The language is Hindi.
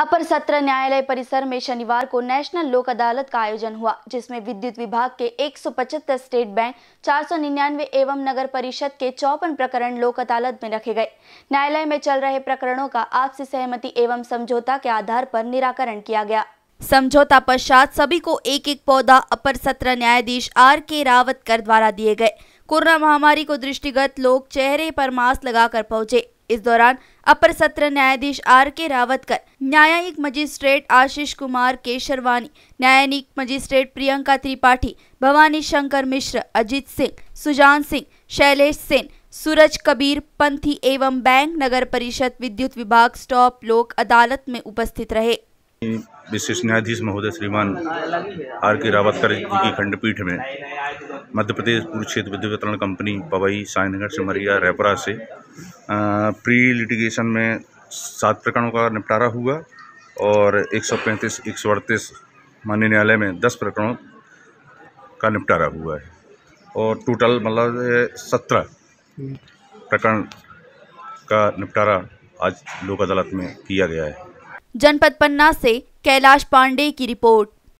अपर सत्र न्यायालय परिसर में शनिवार को नेशनल लोक अदालत का आयोजन हुआ जिसमें विद्युत विभाग के 175 स्टेट बैंक 499 एवं नगर परिषद के चौपन प्रकरण लोक अदालत में रखे गए न्यायालय में चल रहे प्रकरणों का आपसी सहमति एवं समझौता के आधार पर निराकरण किया गया समझौता पश्चात सभी को एक एक पौधा अपर सत्र न्यायाधीश आर के रावत कर द्वारा दिए गए कोरोना महामारी को दृष्टिगत लोग चेहरे पर मास्क लगाकर पहुंचे इस दौरान अपर सत्र न्यायाधीश आर के रावतकर न्यायिक मजिस्ट्रेट आशीष कुमार केशरवानी न्यायिक मजिस्ट्रेट प्रियंका त्रिपाठी भवानी शंकर मिश्र अजीत सिंह सुजान सिंह शैलेश सेन सूरज कबीर पंथी एवं बैंक नगर परिषद विद्युत विभाग स्टॉप लोक अदालत में उपस्थित रहे विशेष न्यायाधीश महोदय श्रीमान आर के रावतकर जी की खंडपीठ में मध्य प्रदेश पूर्व क्षेत्र विद्युत वितरण कंपनी पवई सायनगर सिमरिया रेपरा से प्री लिटिगेशन में सात प्रकरणों का निपटारा हुआ और एक सौ पैंतीस एक सौ अड़तीस माननीय न्यायालय में दस प्रकरणों का निपटारा हुआ है और टोटल मतलब सत्रह प्रकरण का निपटारा आज लोक अदालत में किया गया है जनपद पन्ना से कैलाश पांडे की रिपोर्ट